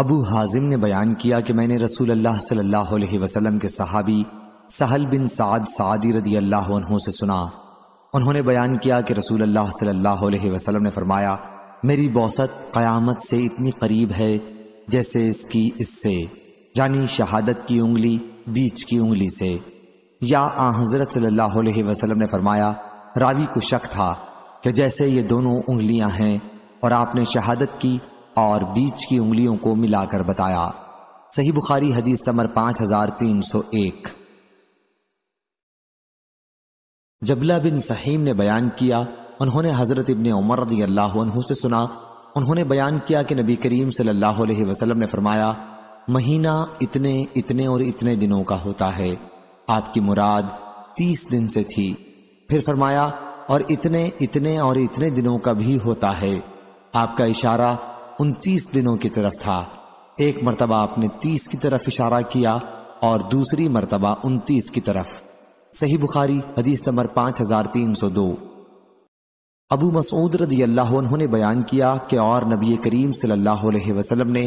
अबू हाजिम ने बयान किया कि मैंने रसूल अल्लाह सल्लल्लाहु अलैहि वसल्लम के सहाबी सहल बिन साद सादी रदी अल्लाह से सुना उन्होंने बयान किया कि रसूल अल्लाह सल्लल्लाहु अलैहि वसल्लम ने फरमाया मेरी बौसत क़यामत से इतनी करीब है जैसे इसकी इससे यानी शहादत की उंगली बीच की उंगली से या आ हज़रत सल्लल्लाहु अलैहि वसल्लम ने फरमाया रावी को शक था कि जैसे ये दोनों उंगलियाँ हैं और आपने शहादत की और बीच की उंगलियों को मिलाकर बताया सही बुखारी हदीस नंबर पांच हजार तीन सौ एक जबला बिन सहीम ने बयान किया उन्होंने हजरत इबन उमर रदी अल्लाह से सुना उन्होंने बयान किया कि नबी करीम सल्लल्लाहु अलैहि वसल्लम ने फरमाया महीना इतने इतने और इतने दिनों का होता है आपकी मुराद तीस दिन से थी फिर फरमाया और इतने इतने और इतने दिनों का भी होता है आपका इशारा उनतीस दिनों की तरफ था एक मरतबा आपने तीस की तरफ इशारा किया और दूसरी मरतबा उनतीस की तरफ सही बुखारी हदीस नंबर पांच हजार तीन सौ दो अबू मसूद रदी अल्लाह ने बयान किया कि और नबी करीम सल्लाम ने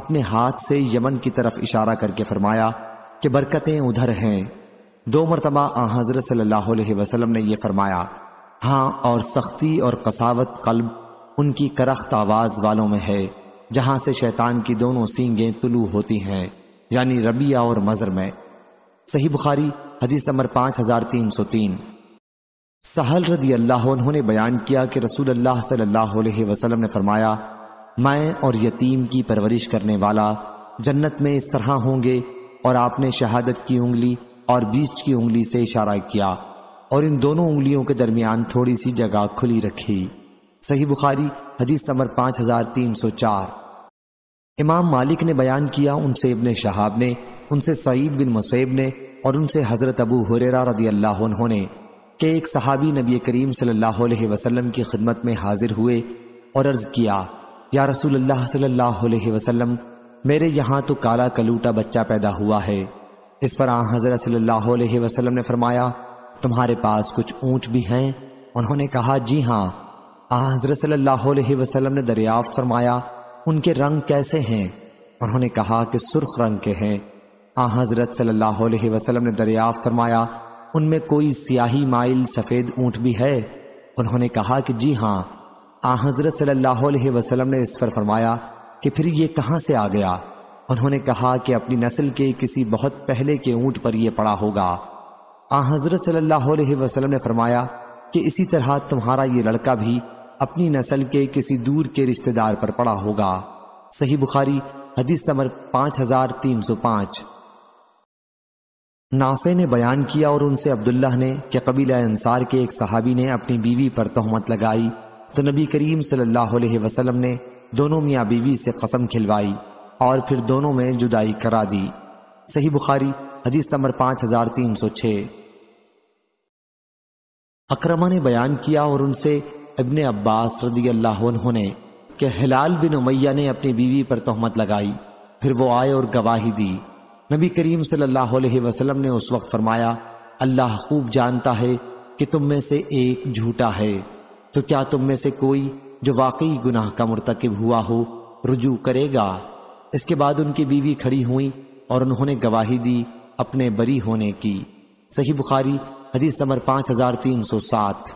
अपने हाथ से यमन की तरफ इशारा करके फरमाया कि बरकतें उधर हैं दो मरतबा आ हजरत सल्लाह ने यह फरमाया हाँ और सख्ती और कसावत कल्ब उनकी करख्त आवाज़ वालों में है जहां से शैतान की दोनों सींगें तुलू होती हैं यानी रबिया और मज़र में सही बुखारी हदीस नंबर पांच हज़ार तीन सौ तीन सहल रदी अल्लाह उन्होंने बयान किया कि रसूल अल्लाह सल्लल्लाहु अलैहि वसल्लम ने फरमाया मैं और यतीम की परवरिश करने वाला जन्नत में इस तरह होंगे और आपने शहादत की उंगली और बीच की उंगली से इशारा किया और इन दोनों उंगलियों के दरमियान थोड़ी सी जगह खुली रखी सही बुखारी हदीस नंबर पांच हज़ार तीन सौ चार इमाम मालिक ने बयान किया उनसे इबन शहाब ने उनसे सईद बिन मुसैब ने और उनसे हज़रत अबू हुरेरा रदी अल्लाह ने कि एक सहाबी नबी करीम सल्लल्लाहु अलैहि वसल्लम की खिदमत में हाजिर हुए और अर्ज़ किया या रसूल अल्लाह सल्लल्लाहु अलैहि वसल्लम मेरे यहाँ तो काला कलूटा बच्चा पैदा हुआ है इस पर आ हज़रत सल्लल्लाहु अलैहि वसल्लम ने फरमाया तुम्हारे पास कुछ ऊँट भी हैं उन्होंने कहा जी हाँ हजरत सल्लल्लाहु वसल्लम ने दरियाफ्त फरमाया उनके रंग कैसे हैं उन्होंने कहा कि सुर्ख रंग के हैं आ हाँ, हजरत सल्लल्लाहु अलैहि वसल्लम ने दरियाफ्त फरमाया उनमें कोई स्याही माइल सफ़ेद ऊँट भी है उन्होंने कहा कि जी हाँ आ हाँ, हजरत सल्लल्लाहु अलैहि वसल्लम ने इस पर फरमाया कि फिर ये कहाँ से आ गया उन्होंने कहा कि अपनी नस्ल के किसी बहुत पहले के ऊँट पर यह पड़ा होगा आ हाँ, हजरत सल्लल्लाहु अलैहि वसल्लम ने फरमाया कि इसी तरह तुम्हारा ये लड़का भी अपनी नस्ल के किसी दूर के रिश्तेदार पर पड़ा होगा सही बुखारी हदीस नंबर 5305 नाफे ने बयान किया और उनसे अब्दुल्लाह ने कि कबीला अंसार के एक सहाबी ने अपनी बीवी पर तहमत लगाई तो नबी करीम सल्लल्लाहु अलैहि वसल्लम ने दोनों मियाँ बीवी से कसम खिलवाई और फिर दोनों में जुदाई करा दी सही बुखारी हदीस नंबर पाँच हजार अक्रमा ने बयान किया और उनसे इबन अब्बास रदी अल्लाह ने कि हिलाल बिन उमैया ने अपनी बीवी पर तोहमत लगाई फिर वो आए और गवाही दी नबी करीम सल्लल्लाहु अलैहि वसल्लम ने उस वक्त फरमाया अल्लाह खूब जानता है कि तुम में से एक झूठा है तो क्या तुम में से कोई जो वाकई गुनाह का मरतकब हुआ हो रुजू करेगा इसके बाद उनकी बीवी खड़ी हुई और उन्होंने गवाही दी अपने बरी होने की सही बुखारी हदीस नंबर पाँच हजार तीन सौ सात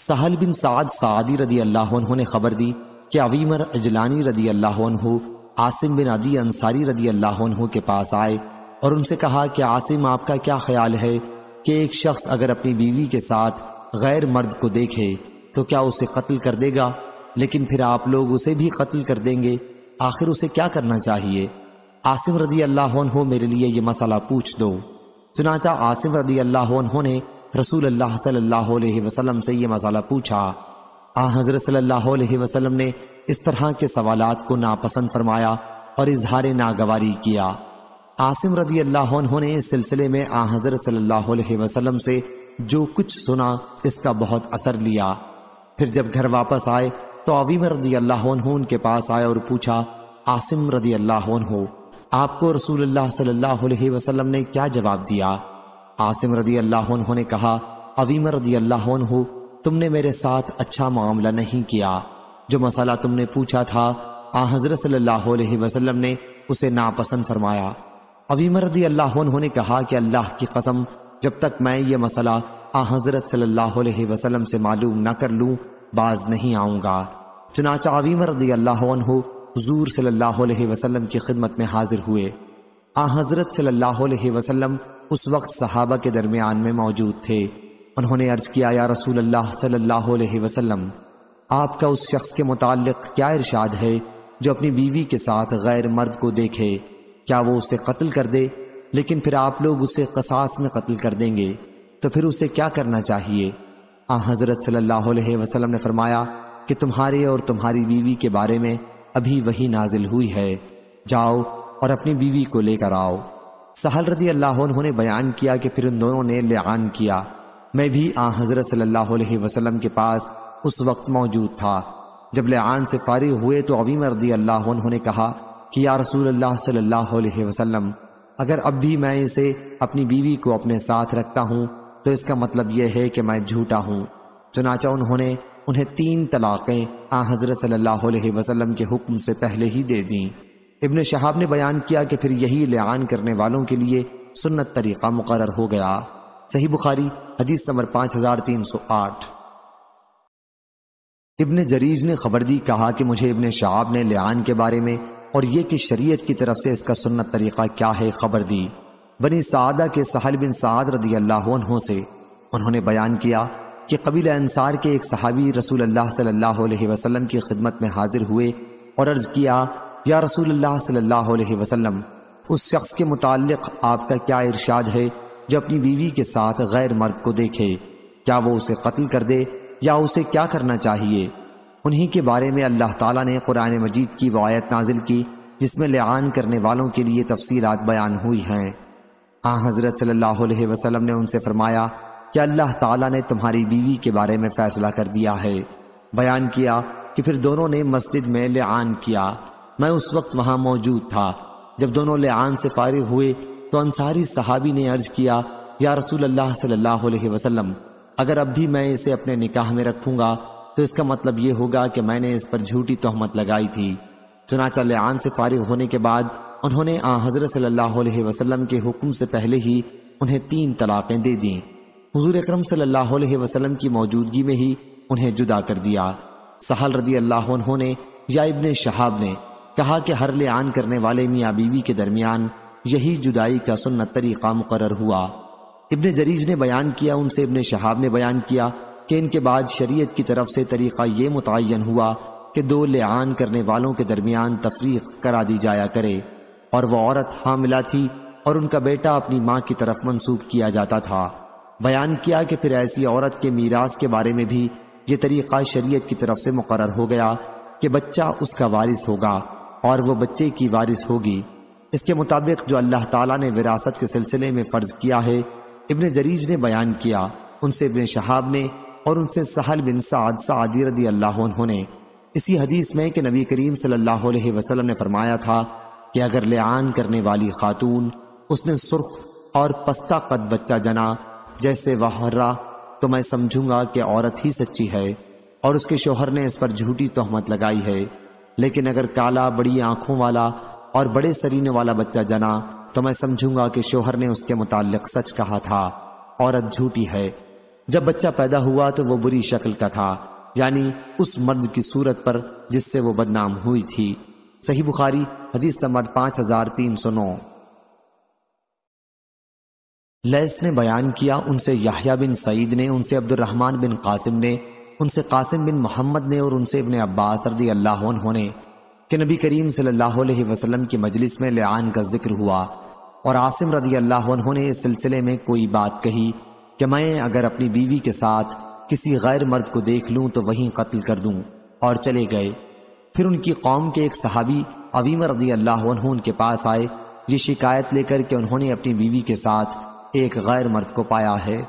सहल बिन साद सादी रदी अल्लाह ने खबर दी कि अवीमर अजलानी रदी अल्लाह आसिम बिन अदी अंसारी रदी अल्लाह के पास आए और उनसे कहा कि आसिम आपका क्या ख्याल है कि एक शख्स अगर अपनी बीवी के साथ गैर मर्द को देखे तो क्या उसे कत्ल कर देगा लेकिन फिर आप लोग उसे भी कत्ल कर देंगे आखिर उसे क्या करना चाहिए आसिम रदी अल्लाह मेरे लिए ये मसला पूछ दो चुनाचा आसिम रदी अल्लाह ने रसूल अल्लाह सल्लल्लाहु अलैहि वसल्लम से ये मसाला पूछा आ हज़रत सल्लल्लाहु अलैहि वसल्लम ने इस तरह के सवालात को नापसंद फरमाया और इजहार नागवारी किया आसिम रदी अल्लाह उन्होंने इस सिलसिले में आ हज़रत सल्लल्लाहु अलैहि वसल्लम से जो कुछ सुना इसका बहुत असर लिया फिर जब घर वापस आए तो अवीम रदी अल्लाह उनके पास आए और पूछा आसिम रदी अल्लाह आपको रसूल सल्लल्लाहु अलैहि ने क्या जवाब दिया आसिम रदी अल्लाह ने कहा अवीम रदी अल्लाह तुमने मेरे साथ अच्छा मामला नहीं किया जो मसाला तुमने पूछा था आ हजरत सल्लल्लाहु अलैहि वसल्लम ने उसे नापसंद फरमाया अवीम रदी अल्लाह ने कहा कि अल्लाह की कसम जब तक मैं ये मसला आ हजरत सल्लल्लाहु अलैहि वसल्लम से मालूम ना कर लूँ बाज नहीं आऊँगा चुनाचा अवीम रदी अल्लाह हजूर सल्लल्लाहु वसलम की खिदमत में हाजिर हुए आ हजरत सल्लल्लाहु वसलम उस वक्त सहाबा के दरमियान में मौजूद थे उन्होंने अर्ज किया या रसूल अल्लाह सल्लल्लाहु अलैहि वसल्लम आपका उस शख्स के मुतालिक क्या इरशाद है जो अपनी बीवी के साथ गैर मर्द को देखे क्या वो उसे कत्ल कर दे लेकिन फिर आप लोग उसे कसास में कत्ल कर देंगे तो फिर उसे क्या करना चाहिए आ हज़रत सल्लल्लाहु अलैहि वसल्लम ने फरमाया कि तुम्हारे और तुम्हारी बीवी के बारे में अभी वही नाजिल हुई है जाओ और अपनी बीवी को लेकर आओ सहल रदी अल्लाह ने बयान किया कि फिर उन दोनों ने लान किया मैं भी आ हज़रत अलैहि वसल्लम के पास उस वक्त मौजूद था जब लान से फारिग हुए तो अवीम रदी अल्लाह ने कहा कि या रसूल अल्लाह सल्लल्लाहु अलैहि वसल्लम अगर अब भी मैं इसे अपनी बीवी को अपने साथ रखता हूँ तो इसका मतलब यह है कि मैं झूठा हूँ चुनाचा उन्होंने उन्हें तीन तलाक़ें आ हज़रत सल्ला वसलम के हुक्म से पहले ही दे दीं इबन शहाब ने बयान किया कि फिर यही लयान करने वालों के लिए सुन्नत तरीक़ा मुकर हो गया सही बुखारी हदीस नंबर पांच हजार तीन सौ आठ इबन जरीज ने खबर दी कहा कि मुझे इबन शहाब ने लयान के बारे में और ये कि शरीयत की तरफ से इसका सुन्नत तरीक़ा क्या है खबर दी बनी सादा के सहल बिन साद रदी अल्लाह से उन्होंने बयान किया कि कबील अंसार के एक सहाबी रसूल अल्लाह सल्लल्लाहु अलैहि वसल्लम की खिदमत में हाजिर हुए और अर्ज़ किया या रसूल सल्लाम उस शख्स के मुतालिक आपका क्या इरशाद है जो अपनी बीवी के साथ गैर मर्द को देखे क्या वो उसे कत्ल कर दे या उसे क्या करना चाहिए उन्हीं के बारे में अल्लाह ताला ने कुरान मजीद की वायत नाजिल की जिसमें लेन करने वालों के लिए तफसीलात बयान हुई हैं आ हज़रत सल्लल्लाहु अलैहि वसल्लम ने उनसे फरमाया कि अल्लाह ताला ने तुम्हारी बीवी के बारे में फ़ैसला कर दिया है बयान किया कि फिर दोनों ने मस्जिद में लेन किया मैं उस वक्त वहां मौजूद था जब दोनों लेआन से फारिग हुए तो अंसारी सहाबी ने अर्ज किया या रसूल अल्लाह सल्लल्लाहु अलैहि वसल्लम अगर अब भी मैं इसे अपने निकाह में रखूंगा तो इसका मतलब यह होगा कि मैंने इस पर झूठी तोहमत लगाई थी चुनाचा लेआन से फारिग होने के बाद उन्होंने आ हजरत सल्लल्लाहु अलैहि वसल्लम के हुक्म से पहले ही उन्हें तीन तलाक़ें दे दी हुजूर अकरम सल्लल्लाहु अलैहि वसल्लम की मौजूदगी में ही उन्हें जुदा कर दिया सहल रदी अल्लाह ने या इबन शहाब ने कहा कि हर ले आन करने वाले मियाँ बीवी के दरमियान यही जुदाई का सुन्नत तरीक़ा मुकर हुआ इबन जरीज ने बयान किया उनसे इबन शहाब ने बयान किया कि इनके बाद शरीय की तरफ से तरीक़ा ये मुतन हुआ कि दो ले आन करने वालों के दरमियान तफरीक करा दी जाया करे और वह औरत हामिला थी और उनका बेटा अपनी माँ की तरफ मनसूख किया जाता था बयान किया कि फिर ऐसी औरत के मीरास के बारे में भी ये तरीक़ा शरीयत की तरफ से मुकर हो गया कि बच्चा उसका वारिस होगा और वो बच्चे की वारिस होगी इसके मुताबिक जो अल्लाह ताला ने विरासत के सिलसिले में फ़र्ज किया है इबन जरीज ने बयान किया उनसे इबन शहाब ने और उनसे सहल बिन साद सादी रदी अल्लाह इसी हदीस में कि नबी करीम सल्लल्लाहु अलैहि वसल्लम ने फरमाया था कि अगर लेआन करने वाली खातून उसने सुर्ख और पस्ता कद बच्चा जना जैसे वह तो मैं समझूंगा कि औरत ही सच्ची है और उसके शोहर ने इस पर झूठी तोहमत लगाई है लेकिन अगर काला बड़ी आंखों वाला और बड़े सरीने वाला बच्चा जना तो मैं समझूंगा कि शोहर ने उसके मुतालिक सच कहा था औरत झूठी है जब बच्चा पैदा हुआ तो वो बुरी शक्ल का था यानी उस मर्द की सूरत पर जिससे वो बदनाम हुई थी सही बुखारी हदीस नंबर पांच हजार तीन सौ नौ लैस ने बयान किया उनसे याहिया बिन सईद ने उनसे अब्दुलरहमान बिन कासिम ने उनसे कासिम बिन मोहम्मद ने और उनसे इबन अब्बास रदी अल्लाह ने कि नबी करीम सल्लल्लाहु अलैहि वसल्लम की मजलिस में लेआन का जिक्र हुआ और आसिम रदी अल्लाह ने इस सिलसिले में कोई बात कही कि मैं अगर अपनी बीवी के साथ किसी गैर मर्द को देख लूँ तो वहीं कत्ल कर दूँ और चले गए फिर उनकी कौम के एक सहाबी अवीम रदी अल्लाह उनके पास आए ये शिकायत लेकर के उन्होंने अपनी बीवी के साथ एक गैर मर्द को पाया है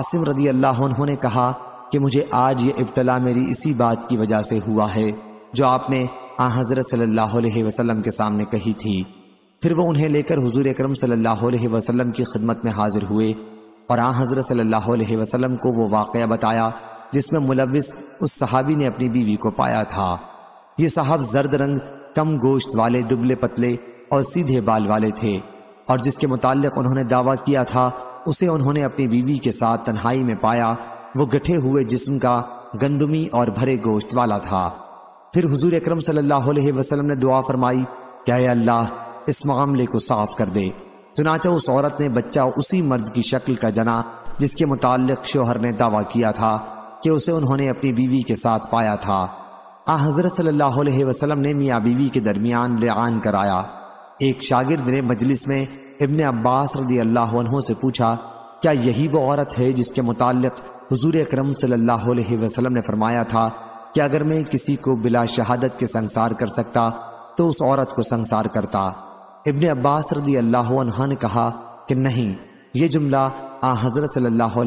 आसिम रदी अल्लाह ने कहा कि मुझे आज ये इब्तला मेरी इसी बात की वजह से हुआ है जो आपने आ हज़रत सल्लल्लाहु अलैहि वसल्लम के सामने कही थी फिर वो उन्हें लेकर हुजूर अकरम सल्लल्लाहु अलैहि वसल्लम की खिदमत में हाजिर हुए और आ हज़रत सल्लल्लाहु अलैहि वसल्लम को वो वाक़ बताया जिसमें मुलविस उस सहाबी ने अपनी बीवी को पाया था ये साहब जर्द रंग कम गोश्त वाले दुबले पतले और सीधे बाल वाले थे और जिसके मुतालिक उन्होंने दावा किया था उसे उन्होंने अपनी बीवी के साथ तन्हाई में पाया वो गठे हुए जिस्म का गंदमी और भरे गोश्त वाला था फिर हुजूर अकरम सल्लल्लाहु अलैहि वसल्लम ने दुआ फरमाई क्या अल्लाह इस मामले को साफ कर दे चुनाचा उस औरत ने बच्चा उसी मर्द की शक्ल का जना जिसके मुतालिक शोहर ने दावा किया था कि उसे उन्होंने अपनी बीवी के साथ पाया था आ हज़रत सल्लल्लाहु अलैहि वसल्लम ने मियाँ बीवी के दरमियान लेन कराया एक शागिर्द ने मजलिस में इबन अब्बास रजी अल्लाह से पूछा क्या यही वो औरत है जिसके मुतालिक हजूर अक्रम सल्लल्लाहु ने फरमाया था कि अगर मैं किसी को बिला शहादत के संसार कर सकता तो उस औरत को संसार करता इबन अब्बास रदी अल्लाह ने कहा कि नहीं ये जुमला आ हज़रत सल्लल्लाहु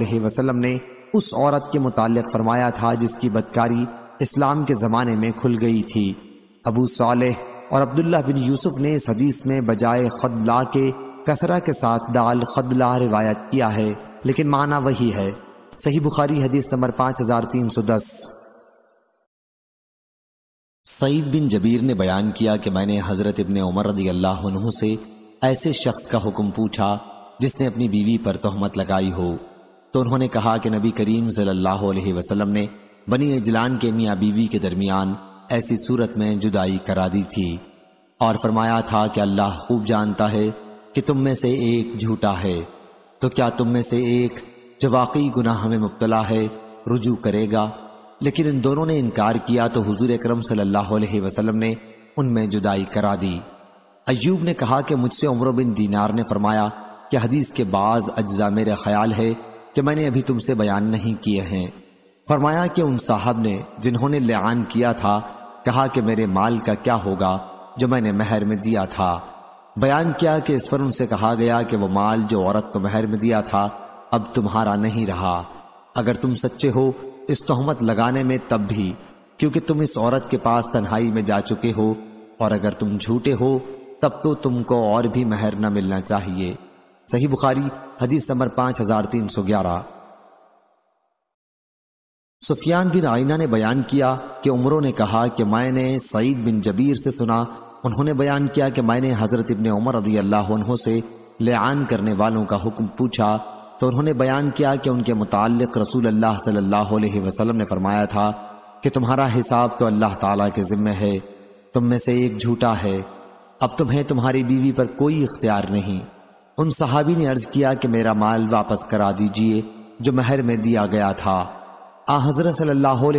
ने उस औरत के मुतक़ फरमाया था जिसकी बदकारी इस्लाम के ज़माने में खुल गई थी अबू साल और अब्दुल्ला बिन यूसुफ ने इस हदीस में बजाय खदला के कसरा के साथ दाल खदला रिवायत किया है लेकिन माना वही है सही बुखारी हदीस नंबर पाँच हज़ार तीन सौ दस सईद बिन जबीर ने बयान किया कि मैंने हज़रत इबन उमर रदी अल्लाह से ऐसे शख्स का हुक्म पूछा जिसने अपनी बीवी पर तोहमत लगाई हो तो उन्होंने कहा कि नबी करीम सल्लल्लाहु अलैहि वसल्लम ने बनी इजलान के मियाँ बीवी के दरमियान ऐसी सूरत में जुदाई करा दी थी और फरमाया था कि अल्लाह खूब जानता है कि तुम में से एक झूठा है तो क्या तुम में से एक जो वाकई गुनाह में मुबतला है रुजू करेगा लेकिन इन दोनों ने इनकार किया तो हुजूर अकरम सल्लल्लाहु अलैहि वसल्लम ने उनमें जुदाई करा दी अयूब ने कहा कि मुझसे उम्र बिन दीनार ने फरमाया कि हदीस के बाद अज्जा मेरा ख्याल है कि मैंने अभी तुमसे बयान नहीं किए हैं फरमाया कि उन साहब ने जिन्होंने लेन किया था कहा कि मेरे माल का क्या होगा जो मैंने महर में दिया था बयान किया कि इस पर उनसे कहा गया कि वो माल जो औरत को महर में दिया था अब तुम्हारा नहीं रहा अगर तुम सच्चे हो इस तोहमत लगाने में तब भी क्योंकि तुम इस औरत के पास तन्हाई में जा चुके हो और अगर तुम झूठे हो तब तो तुमको और भी महर न मिलना चाहिए सही बुखारी हदीस नंबर पांच हजार तीन सौ ग्यारह सुफियान बिन आइना ने बयान किया कि उमरों ने कहा कि मैंने सईद बिन जबीर से सुना उन्होंने बयान किया कि मैंने हज़रत इबन उमर रदी अल्लाह से लेआन करने वालों का हुक्म पूछा तो उन्होंने बयान किया कि उनके मुतक रसूल अल्लाह सल्लल्लाहु अलैहि वसल्लम ने फरमाया था कि तुम्हारा हिसाब तो अल्लाह ताला के ज़िम्मे है तुम में से एक झूठा है अब तुम्हें तुम्हारी बीवी पर कोई इख्तियार नहीं उन सहाबी ने अर्ज किया कि मेरा माल वापस करा दीजिए जो महर में दिया गया था आ हजरत सल्लल्लाहु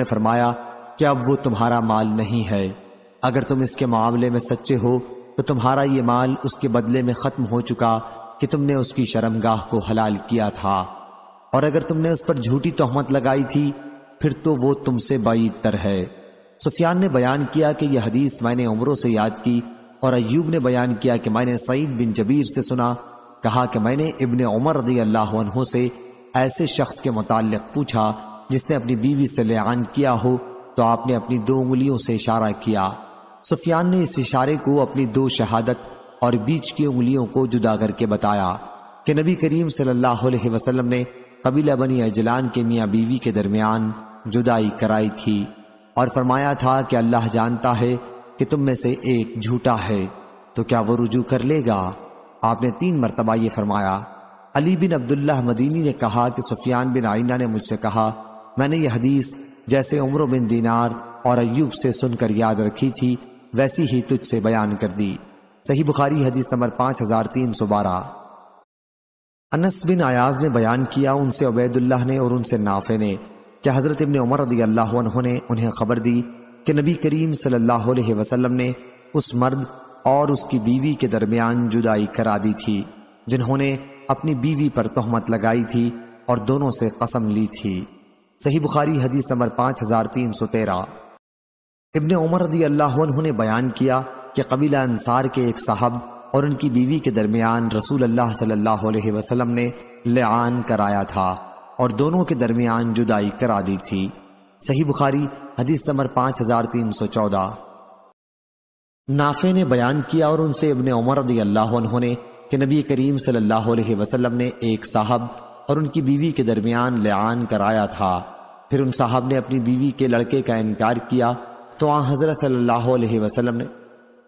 ने फरमाया कि अब वो तुम्हारा माल नहीं है अगर तुम इसके मामले में सच्चे हो तो तुम्हारा ये माल उसके बदले में ख़त्म हो चुका कि तुमने उसकी शर्मगाह को हलाल किया था और अगर तुमने उस पर झूठी तोहमत लगाई थी फिर तो वो तुमसे बाई तर है सुफियान ने बयान किया कि यह हदीस मैंने उम्रों से याद की और अयूब ने बयान किया कि मैंने सईद बिन जबीर से सुना कहा कि मैंने इबन उमर रदी अल्लाह से ऐसे शख्स के मुतालिक पूछा जिसने अपनी बीवी से लेआन किया हो तो आपने अपनी दो उंगलियों से इशारा किया सुफियान ने इस इशारे को अपनी दो शहादत और बीच की उंगलियों को जुदा करके बताया कि नबी करीम सल्लल्लाहु अलैहि वसल्लम ने कबीला बनी अजलान के मियाँ बीवी के दरमियान जुदाई कराई थी और फरमाया था कि अल्लाह जानता है कि तुम में से एक झूठा है तो क्या वो रुजू कर लेगा आपने तीन मरतबा ये फरमाया अली बिन अब्दुल्ला मदीनी ने कहा कि सुफियान बिन आइना ने मुझसे कहा मैंने यह हदीस जैसे उम्र बिन दीनार और अयूब से सुनकर याद रखी थी वैसी ही तुझसे बयान कर दी सही बुखारी हदीस नंबर पांच हज़ार तीन सौ बारह अनस बिन आयाज ने बयान किया उनसे उबैदुल्लाह ने और उनसे नाफे ने क्या हज़रत इबन उमर रदी अल्लाह ने उन्हें खबर दी कि नबी करीम सल्लल्लाहु अलैहि वसल्लम ने उस मर्द और उसकी बीवी के दरमियान जुदाई करा दी थी जिन्होंने अपनी बीवी पर तहमत लगाई थी और दोनों से कसम ली थी सही बुखारी हदीस नंबर पांच हज़ार तीन सौ तेरह इबन उमर रदी अल्लाह ने बयान किया कि कबीला अंसार के एक साहब और उनकी बीवी के दरमियान रसूल अल्लाह सल्लल्लाहु अलैहि वसल्लम ने लेआन कराया था और दोनों के दरमियान जुदाई करा दी थी सही बुखारी हदीस नंबर पाँच हजार तीन सौ चौदह नाफे ने बयान किया और उनसे इबन उमर रदी अल्लाह ने कि नबी करीम सल्लल्लाहु अलैहि वसल्लम ने एक साहब और उनकी बीवी के दरमियान लेआन कराया था फिर उन साहब ने अपनी बीवी के लड़के का इनकार किया तो आ हज़रत सल्लल्लाहु अलैहि वसल्लम ने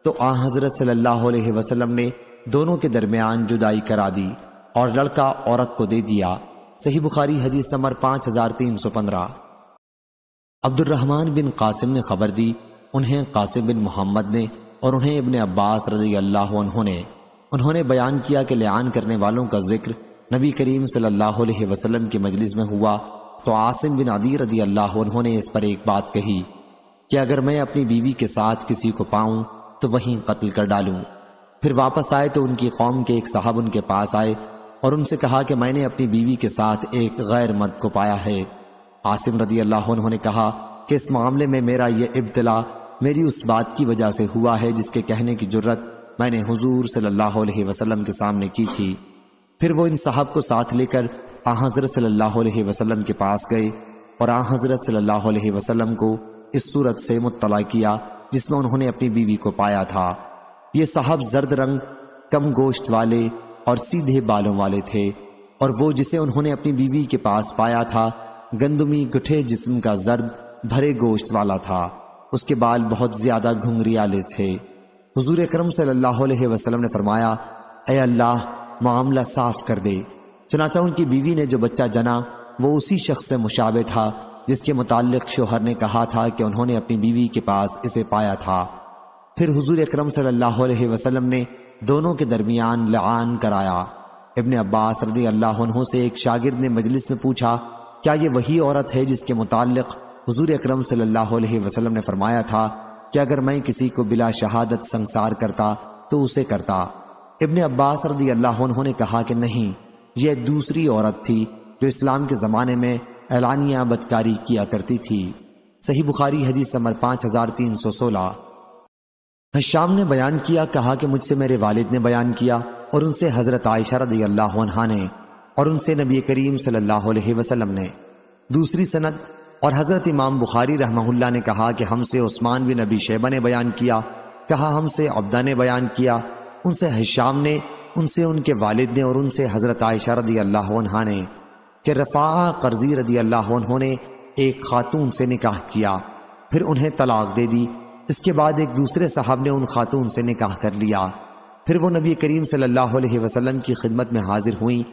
तो आ हज़रत सल्लल्लाहु अलैहि वसल्लम ने दोनों के दरमियान जुदाई करा दी और लड़का औरत को दे दिया सही बुखारी हदीस नंबर पाँच हज़ार तीन सौ पंद्रह अब्दुलरहमान बिन कासिम ने खबर दी उन्हें कासिम बिन मोहम्मद ने और उन्हें इबन अब्बास रजी अल्लाह उन्होंने उन्होंने बयान किया कि लयान करने वालों का जिक्र नबी करीम सल्लल्लाहु अलैहि वसल्लम की मजलिस में हुआ तो आसिम बिन अदी रदी अल्लाह उन्होंने इस पर एक बात कही कि अगर मैं अपनी बीवी के साथ किसी को पाऊं तो वहीं कत्ल कर डालूं फिर वापस आए तो उनकी कौम के एक साहब उनके पास आए और उनसे कहा कि मैंने अपनी बीवी के साथ एक गैर मद को पाया है आसिम रदी अल्लाह उन्होंने कहा कि इस मामले में मेरा यह इब्तला मेरी उस बात की वजह से हुआ है जिसके कहने की जरूरत मैंने हुजूर सल्लल्लाहु अलैहि वसल्लम के सामने की थी फिर वो इन साहब को साथ लेकर आ हज़रत सल्लल्लाहु अलैहि वसल्लम के पास गए और आ हज़रत सल्लल्लाहु अलैहि वसल्लम को इस सूरत से मुतला किया जिसमें उन्होंने अपनी बीवी को पाया था ये साहब जर्द रंग कम गोश्त वाले और सीधे बालों वाले थे और वो जिसे उन्होंने अपनी बीवी के पास पाया था गंदमी गुठे जिस्म का जर्द भरे गोश्त वाला था उसके बाल बहुत ज्यादा घुंघरियाले थे हजूर करम सल्लाम ने फरमाया ए अल्लाह मामला साफ कर दे चनाचा उनकी बीवी ने जो बच्चा जना वो उसी शख्स से मुशावे था जिसके मुतालिक शोहर ने कहा था कि उन्होंने अपनी बीवी के पास इसे पाया था फिर हजूर अक्रम सल्लाम ने दोनों के दरमियान लान कराया इबन अब्बास रदी अल्लाह से एक शागिरद ने मजलिस में पूछा क्या ये वही औरत है जिसके मुतालिक हजूर अक्रम सल्लाम ने फरमाया था कि अगर मैं किसी को बिला शहादत संसार करता तो उसे करता इबन अब्बास रदी अल्लाह ने कहा कि नहीं यह दूसरी औरत थी जो इस्लाम के ज़माने में एलानिया बदकारी किया करती थी सही बुखारी हदीस नंबर पाँच हज़ार तीन सौ सोलह हश्याम ने बयान किया कहा कि मुझसे मेरे वालिद ने बयान किया और उनसे हज़रत आयशा रदी अल्लाह ने और उनसे नबी करीम सल्लल्लाहु अलैहि वसल्लम ने दूसरी सनद और हज़रत इमाम बुखारी रहमहुल्ला ने कहा कि हमसे उस्मान बिन नबी शेबा ने बयान किया कहा हमसे अब्दा ने बयान किया उनसे हश्याम ने उनसे उनके वालिद ने और उनसे हज़रत आयशा रदी अल्लाह ने कि रफ़ा करजी रदी अल्लाह उन्होंने एक खातून से निकाह किया फिर उन्हें तलाक दे दी इसके बाद एक दूसरे साहब ने उन खातून से निकाह कर लिया फिर वो नबी करीम सल्लल्लाहु अलैहि वसल्लम की खिदमत में हाजिर हुई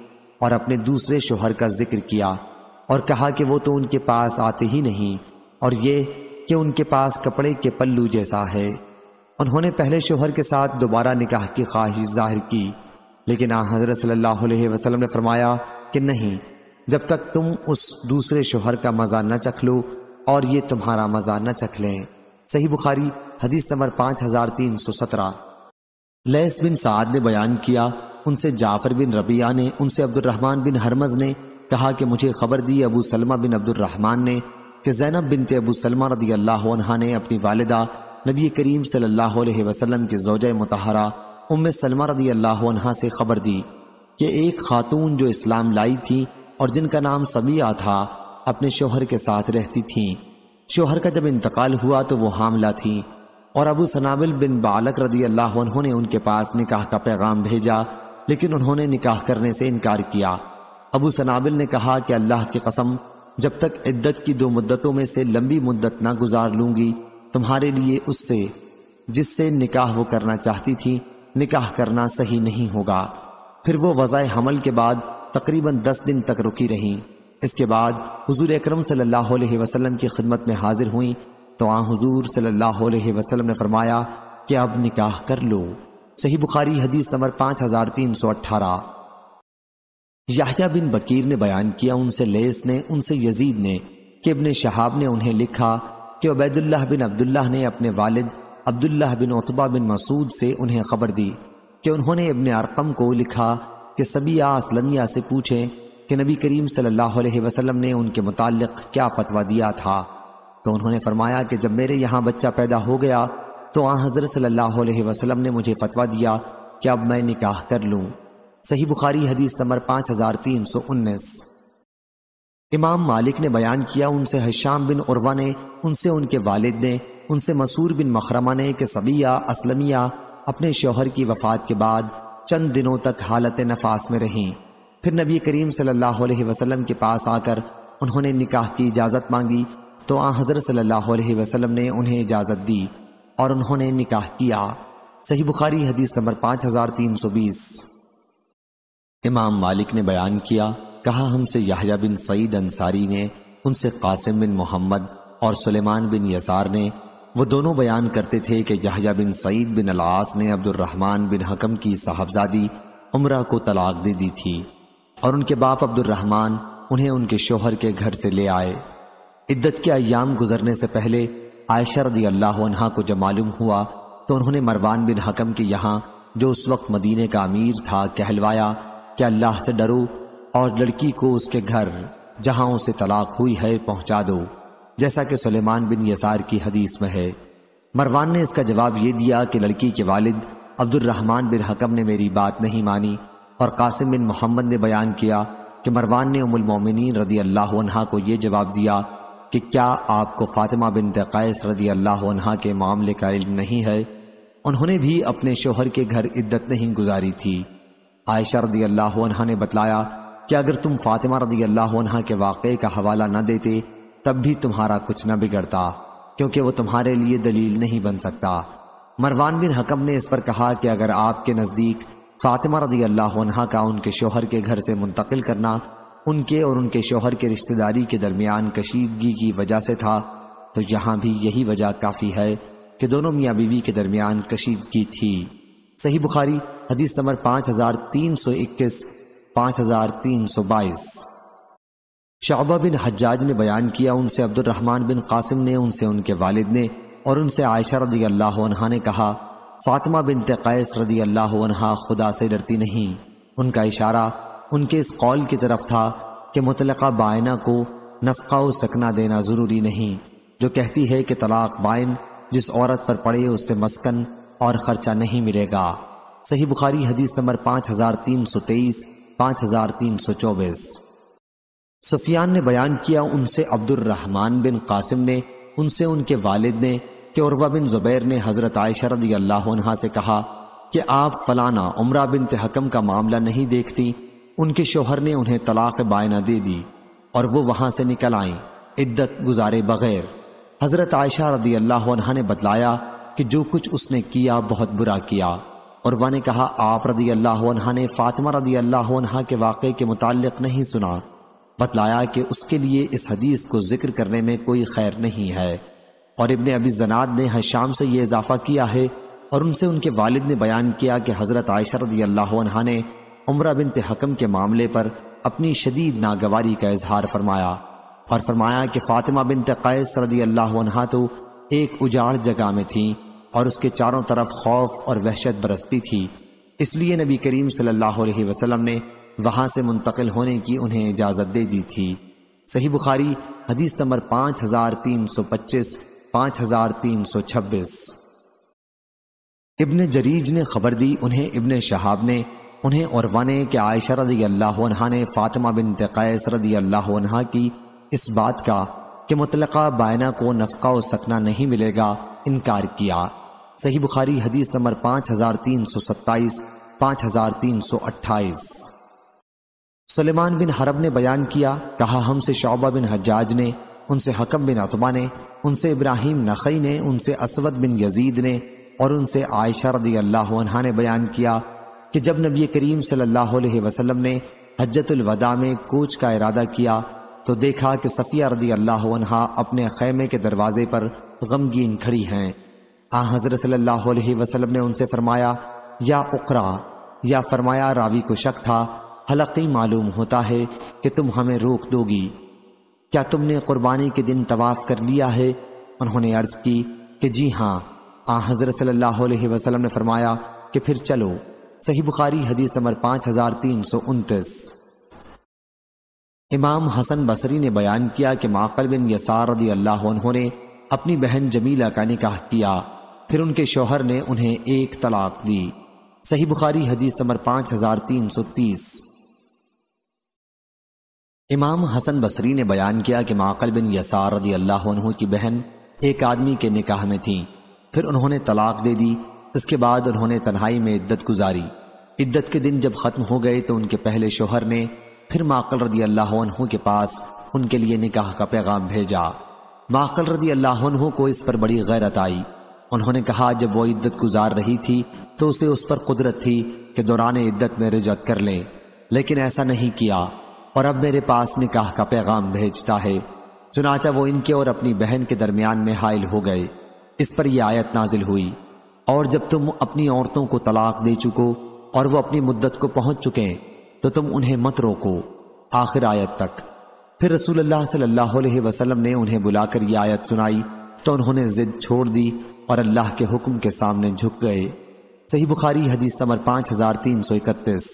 और अपने दूसरे शोहर का जिक्र किया और कहा कि वो तो उनके पास आते ही नहीं और ये कि उनके पास कपड़े के पल्लू जैसा है उन्होंने पहले शोहर के साथ दोबारा निकाह की ख्वाहिश जाहिर की लेकिन आ हजरत सल्लल्लाहु अलैहि वसल्लम ने फरमाया कि नहीं जब तक तुम उस दूसरे शोहर का मज़ा न चख लो और ये तुम्हारा मज़ा न चख लें सही बुखारी हदीस नंबर पाँच हज़ार तीन सौ सत्रह लेस बिन साद ने बयान किया उनसे जाफर बिन रबिया ने उनसे अब्दुलरहमान बिन हरमज ने कहा कि मुझे खबर दी अबू सलमा बिन अब्दुलरहमान ने कि जैनब बिनते अबू सलमा रदी अल्लाह ने अपनी वालदा नबी करीम सल्लल्लाहु अलैहि वसल्लम के जोज मतहरा उम सलमा रदी अल्लाह से खबर दी कि एक खातून जो इस्लाम लाई थी और जिनका नाम समिया था अपने शोहर के साथ रहती थीं शोहर का जब इंतकाल हुआ तो वो हामला थी और अबू सनाबिल बिन बालक रदी अल्लाह ने उनके पास निकाह का पैगाम भेजा लेकिन उन्होंने निकाह करने से इनकार किया अबू सनाबिल ने कहा कि अल्लाह की कसम जब तक इद्दत की दो मुद्दतों में से लंबी मुद्दत ना गुजार लूंगी तुम्हारे लिए उससे जिससे निकाह वो करना चाहती थी निकाह करना सही नहीं होगा फिर वो वज़ाय हमल के बाद तकरीबन दस दिन तक रुकी रहीं इसके बाद हुजूर अकरम सल्लल्लाहु अलैहि वसल्लम की खिदमत में हाजिर हुई तो आ हुजूर सल्लल्लाहु अलैहि वसल्लम ने फरमाया कि अब निकाह कर लो सही बुखारी हदीस नंबर पाँच हजार तीन सौ अट्ठारह याहिया बिन बकीर ने बयान किया उनसे लेस ने उनसे यजीद ने कि इबन शहाब ने उन्हें लिखा कि उबैदुल्लाह बिन अब्दुल्ला ने अपने वालिद अब्दुल्ला बिन उतबा बिन मसूद से उन्हें खबर दी कि उन्होंने इबन अरकम को लिखा कि सभी आसलमिया से पूछें कि नबी करीम सल्लल्लाहु अलैहि वसल्लम ने उनके मुतालिक क्या फतवा दिया था तो उन्होंने फरमाया कि जब मेरे यहाँ बच्चा पैदा हो गया तो आ हज़रत सल्लल्लाहु अलैहि वसल्लम ने मुझे फतवा दिया कि अब मैं निकाह कर लूँ सही बुखारी हदीस नंबर पाँच हज़ार तीन सौ उन्नीस इमाम मालिक ने बयान किया उनसे हश्याम बिन उर्वा ने उनसे उनके वालिद ने उनसे मसूर बिन मखरमा ने कि सबिया असलमिया अपने शोहर की वफात के बाद चंद दिनों तक हालत नफास में रहीं फिर नबी करीम सल्लल्लाहु अलैहि वसल्लम के पास आकर उन्होंने निकाह की इजाज़त मांगी तो आ हज़रत सल्लल्लाहु अलैहि वसल्लम ने उन्हें इजाज़त दी और उन्होंने निकाह किया सही बुखारी हदीस नंबर पाँच हज़ार तीन सौ बीस इमाम मालिक ने बयान किया कहा हमसे याहिया बिन सईद अंसारी ने उनसे कासिम बिन मोहम्मद और सुलेमान बिन यसार ने वो दोनों बयान करते थे कि जहाजा बिन सईद बिन अलास ने अब्दुलरहमान बिन हकम की साहबजादी उम्र को तलाक दे दी थी और उनके बाप अब्दुलरहमान उन्हें उनके शोहर के घर से ले आए इद्दत के अयाम गुजरने से पहले आयशा रदी अल्लाह को जब मालूम हुआ तो उन्होंने मरवान बिन हकम के यहाँ जो उस वक्त मदीने का अमीर था कहलवाया कि अल्लाह से डरो और लड़की को उसके घर जहाँ उसे तलाक हुई है पहुँचा दो जैसा कि सुलेमान बिन यसार की हदीस में है मरवान ने इसका जवाब ये दिया कि लड़की के वालिद रहमान बिन हकम ने मेरी बात नहीं मानी और कासिम बिन मोहम्मद ने बयान किया कि मरवान ने मोमिनीन रदी अल्लाह को यह जवाब दिया कि क्या आपको फ़ातिमा बिन तक़ैस रदी अल्लाह के मामले का इल्म नहीं है उन्होंने भी अपने शोहर के घर इद्दत नहीं गुजारी थी आयशा रदी अल्लाह ने बतलाया कि अगर तुम फ़ातिमा रदी अल्लाह के वाक़े का हवाला न देते तब भी तुम्हारा कुछ न बिगड़ता क्योंकि वो तुम्हारे लिए दलील नहीं बन सकता मरवान बिन हकम ने इस पर कहा कि अगर आपके नज़दीक फातिमा रजी अल्लाह का उनके शोहर के घर से मुंतकिल करना उनके और उनके शोहर के रिश्तेदारी के दरमियान कशीदगी की वजह से था तो यहाँ भी यही वजह काफ़ी है कि दोनों मियाँ बीवी के दरमियान कशीदगी थी सही बुखारी हदीस नंबर पाँच हज़ार तीन सौ इक्कीस पाँच हज़ार तीन सौ बाईस शाबा बिन हज्जाज ने बयान किया उनसे अब्दुलरहमान बिन कासिम ने उनसे उनके वालिद ने और उनसे आयशा रदी अल्लाह ने कहा फातिमा बिन तैस रदी अल्लाह खुदा से डरती नहीं उनका इशारा उनके इस कौल की तरफ था कि मुतलका बायना को नफ़ा सकना देना ज़रूरी नहीं जो कहती है कि तलाक बायन जिस औरत पर पड़े उससे मस्कन और ख़र्चा नहीं मिलेगा सही बुखारी हदीस नंबर पाँच हज़ार तीन सौ तेईस पाँच हज़ार तीन सौ चौबीस सफियान ने बयान किया उनसे अब्दुलरहमान बिन कासिम ने उनसे उनके वालिद ने कि उर्वा बिन ज़ुबैर ने हज़रत आयशा रजी अल्लाह से कहा कि आप फलाना उम्र बिन तहकम का मामला नहीं देखती उनके शोहर ने उन्हें तलाक बायना दे दी और वो वहाँ से निकल आईं इद्दत गुजारे बगैर हज़रत आयशा रदी अल्लाह ने बतलाया कि जो कुछ उसने किया बहुत बुरा किया और वह ने कहा आप रदी अल्लाह ने फ़ातिमा रदी अल्लाह के वाक़े के मुतल नहीं सुना बतलाया कि उसके लिए इस हदीस को जिक्र करने में कोई खैर नहीं है और इबन अबी जनाद ने हशाम से यह इजाफा किया है और उनसे उनके वालिद ने बयान किया कि हज़रत आयशा ने उम्र बिन तकम के मामले पर अपनी शदीद नागवारी का इजहार फरमाया और फरमाया कि फ़ातिमा बिन कैस रदी अल्लाह तो एक उजाड़ जगह में थी और उसके चारों तरफ खौफ और वहशत बरसती थी इसलिए नबी करीम सल्लल्लाहु अलैहि वसल्लम ने वहां से मुंतकिल होने की उन्हें इजाज़त दे दी थी सही बुखारी हदीस नंबर पाँच हज़ार तीन सौ पच्चीस पाँच हज़ार तीन सौ छब्बीस इब्न जरीज ने खबर दी उन्हें इबन शहाब ने उन्हें और वाने के आयशा रदी अल्लाह ने फ़ातिमा बिन तैस रदी अल्लाह की इस बात का कि मुतलका बायना को नफका व सकना नहीं मिलेगा इनकार किया सही बुखारी हदीस नंबर पाँच हज़ार तीन सौ सत्ताईस पाँच हज़ार तीन सौ अट्ठाईस सलेमान बिन हरब ने बयान किया कहा हमसे शौबा बिन हजाज ने उनसे हकम बिन अतबा ने उनसे इब्राहिम नखई ने उनसे असवद बिन यजीद ने और उनसे आयशा रदी अल्लाह ने बयान किया कि जब नबी करीम सल्लल्लाहु अलैहि वसल्लम ने हजतुलवदा में कोच का इरादा किया तो देखा कि सफ़िया रदी अल्लाह अपने खैमे के दरवाजे पर गमगीन खड़ी हैं आ हजरत सल्ला वसलम ने उनसे फरमाया या उकरा या फरमाया रावी को शक था हलकी मालूम होता है कि तुम हमें रोक दोगी क्या तुमने कुर्बानी के दिन तवाफ़ कर लिया है उन्होंने अर्ज़ की कि जी हाँ आ हज़रत सल्लल्लाहु अलैहि वसल्लम ने फरमाया कि फिर चलो सही बुखारी हदीस नंबर पाँच हज़ार तीन सौ उनतीस इमाम हसन बसरी ने बयान किया कि माकल बिन यसार रदी अल्लाह ने अपनी बहन जमीला का निकाह किया फिर उनके शोहर ने उन्हें एक तलाक दी सही बुखारी हदीस नंबर पाँच हज़ार तीन सौ तीस इमाम हसन बसरी ने बयान किया कि माकल बिन यसार रदी अल्लाह की बहन एक आदमी के निकाह में थी फिर उन्होंने तलाक दे दी इसके बाद उन्होंने तन्हाई में इद्दत गुजारी इद्दत के दिन जब ख़त्म हो गए तो उनके पहले शोहर ने फिर माकल रदी अल्लाह के पास उनके लिए निकाह का पैगाम भेजा माकल रदी अल्लाह को इस पर बड़ी गैरत आई उन्होंने कहा जब वो इद्दत गुजार रही थी तो उसे उस पर कुदरत थी कि दौरान इद्दत में रिजत कर लें लेकिन ऐसा नहीं किया और अब मेरे पास निकाह का पैगाम भेजता है चुनाचा वो इनके और अपनी बहन के दरमियान में हायल हो गए इस पर यह आयत नाजिल हुई और जब तुम अपनी औरतों को तलाक दे चुको और वो अपनी मुद्दत को पहुंच चुके तो तुम उन्हें मत रोको आखिर आयत तक फिर रसूल सल्लाह वसलम ने उन्हें बुलाकर यह आयत सुनाई तो उन्होंने जिद छोड़ दी और अल्लाह के हुक्म के सामने झुक गए सही बुखारी हदीस समर पाँच हजार तीन सौ इकतीस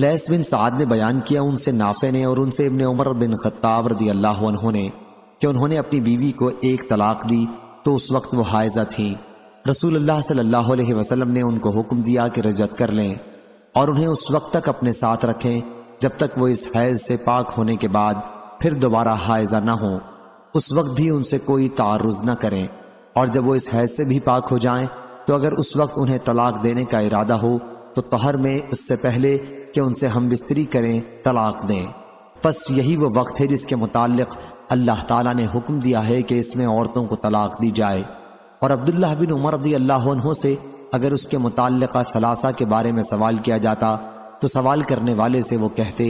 लैस बिन साद ने बयान किया उनसे नाफे ने और उनसे इबन उमर बिन खत्ताब रदी अल्लाह ने कि उन्होंने अपनी बीवी को एक तलाक दी तो उस वक्त वो हायजा थी रसूल अल्लाह सल्लल्लाहु अलैहि वसल्लम ने उनको हुक्म दिया कि रजत कर लें और उन्हें उस वक्त तक अपने साथ रखें जब तक वो इस हैज से पाक होने के बाद फिर दोबारा हायजा ना हो उस वक्त भी उनसे कोई तारुज ना करें और जब वो इस हैज से भी पाक हो जाएं तो अगर उस वक्त उन्हें तलाक देने का इरादा हो तो तहर में उससे पहले कि उनसे हम बिस्तरी करें तलाक दें बस यही वो वक्त है जिसके मुतालिक अल्लाह ताला ने हुक्म दिया है कि इसमें औरतों को तलाक दी जाए और अब्दुल्ला बिन उमर रजी अल्लाह से अगर उसके मुतल सलासा के बारे में सवाल किया जाता तो सवाल करने वाले से वो कहते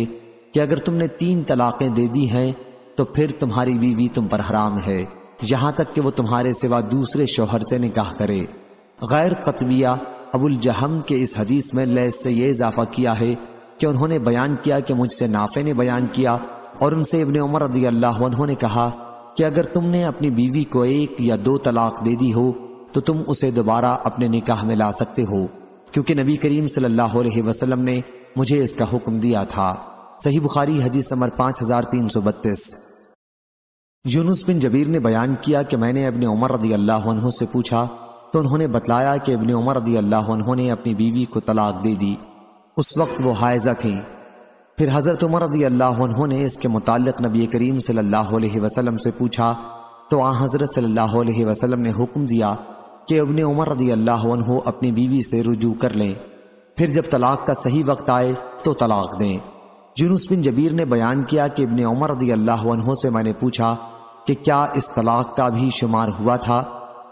कि अगर तुमने तीन तलाक़ें दे दी हैं तो फिर तुम्हारी बीवी तुम पर हराम है यहाँ तक कि वो तुम्हारे सिवा दूसरे शोहर से निकाह करे गैर कतबिया अबुल जहम के इस हदीस में लैस से ये इजाफा किया है कि उन्होंने बयान किया कि मुझसे नाफे ने बयान किया और उनसे इबन उमर रदी अल्लाह ने कहा कि अगर तुमने अपनी बीवी को एक या दो तलाक दे दी हो तो तुम उसे दोबारा अपने निकाह में ला सकते हो क्योंकि नबी करीम सल्लल्लाहु अलैहि वसल्लम ने मुझे इसका हुक्म दिया था सही बुखारी हदीस नंबर पांच हजार तीन सौ बत्तीस यूनुस बिन जबीर ने बयान किया कि मैंने अपने उमर रदी अल्लाह से पूछा तो उन्होंने बतलाया कि इबन उमर रदी अल्लाह ने अपनी बीवी को तलाक दे दी उस वक्त वो हायजा थी फिर हज़रत उमर रजी अल्लाह ने इसके मुतालिक नबी करीम सल्लल्लाहु अलैहि वसल्लम से पूछा तो आ हज़रत सल्लल्लाहु अलैहि वसल्लम ने हुक्म दिया कि अबन उमर रजी अल्लाह अपनी बीवी से रुजू कर लें फिर जब तलाक का सही वक्त आए तो तलाक दें जुनूस बिन जबीर ने बयान किया कि इबन उमर रदी अल्लाह से मैंने पूछा कि क्या इस तलाक का भी शुमार हुआ था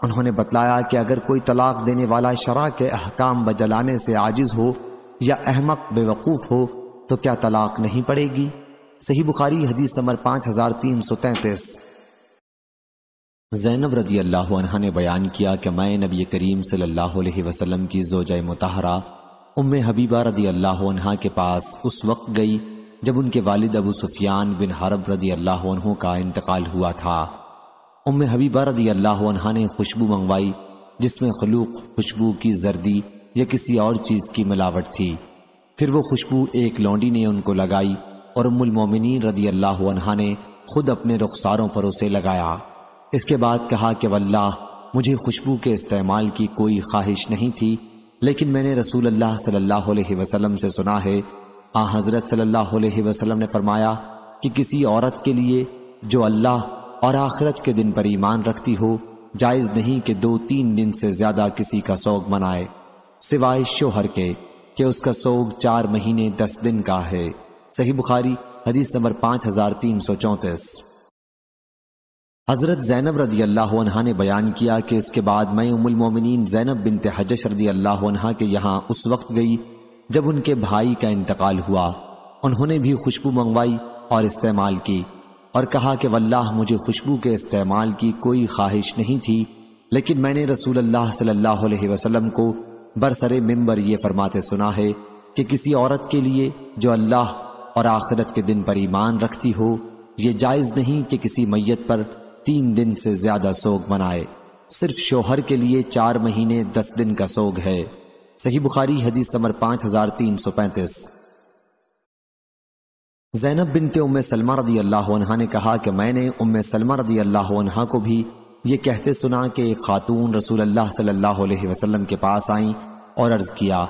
उन्होंने बतलाया कि अगर कोई तलाक देने वाला शरा के अहकाम बजलाने से आजिज़ हो या अहमक बेवकूफ़ हो तो क्या तलाक नहीं पड़ेगी सही बुखारी हदीस नंबर पाँच हज़ार तीन सौ तैंतीस जैनब रदी अल्लाह ने बयान किया कि मैं नबी करीम सल्लल्लाहु अलैहि वसल्लम की जोजय मतहरा उम हबीबा रदी अल्लाह के पास उस वक्त गई जब उनके वालिद अबू सुफियान बिन हरब रदी अल्लाह का इंतकाल हुआ था उम हबीबा रदी अल्लाह ने खुशबू मंगवाई जिसमें खलूक खुशबू की जर्दी या किसी और चीज़ की मिलावट थी फिर वो खुशबू एक लौंडी ने उनको लगाई और उमुलमोमिन रदी अल्लाह ने खुद अपने रुखसारों पर उसे लगाया इसके बाद कहा कि वल्लाह मुझे खुशबू के इस्तेमाल की कोई ख्वाहिश नहीं थी लेकिन मैंने रसूल अल्लाह सल्लल्लाहु अलैहि वसल्लम से सुना है आ हज़रत सल्लल्लाहु अलैहि वसल्लम ने फरमाया कि किसी औरत के लिए जो अल्लाह और आखिरत के दिन पर ईमान रखती हो जायज़ नहीं कि दो तीन दिन से ज़्यादा किसी का सौग मनाए सिवाय शोहर के कि उसका सोग चार महीने दस दिन का है सही बुखारी हदीस नंबर पांच हजार तीन सौ चौंतीस हज़रत जैनब रदी अल्लाह ने बयान किया कि इसके बाद मैं उमुलमोमिन जैनब बिन तहजश रदी अल्लाह के यहाँ उस वक्त गई जब उनके भाई का इंतकाल हुआ उन्होंने भी खुशबू मंगवाई और इस्तेमाल की और कहा कि वल्लाह मुझे खुशबू के इस्तेमाल की कोई ख्वाहिश नहीं थी लेकिन मैंने रसूल अल्लाह सल्लल्लाहु अलैहि को बरसरे मिंबर ये फरमाते सुना है कि किसी औरत के लिए जो अल्लाह और आखिरत के दिन पर ईमान रखती हो यह जायज़ नहीं कि किसी मैयत पर तीन दिन से ज़्यादा सोग मनाए सिर्फ शोहर के लिए चार महीने दस दिन का सोग है सही बुखारी हदीस नंबर पांच हज़ार तीन सौ पैंतीस जैनब बिनते उम्म सलमा रदी अल्लाह ने कहा कि मैंने उम्म सलमा रदी अल्लाह को भी ये कहते सुना कि एक खातून रसूल अल्लाह सल्लल्लाहु अलैहि वसल्लम के पास आईं और अर्ज़ किया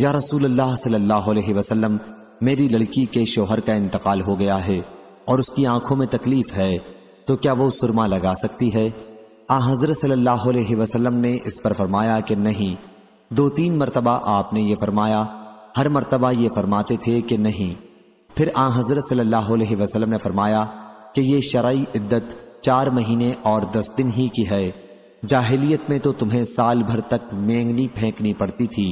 या रसूल अल्लाह सल्लल्लाहु अलैहि वसल्लम मेरी लड़की के शोहर का इंतकाल हो गया है और उसकी आंखों में तकलीफ है तो क्या वो सुरमा लगा सकती है आ हज़रत सल्लल्लाहु अलैहि वसल्लम ने इस पर फरमाया कि नहीं दो तीन मरतबा आपने ये फरमाया हर मरतबा ये फरमाते थे कि नहीं फिर आ हज़रत सल्लल्लाहु अलैहि वसल्लम ने फरमाया कि ये शरय इद्दत चार महीने और दस दिन ही की है जाहिलियत में तो तुम्हें साल भर तक मेंगनी फेंकनी पड़ती थी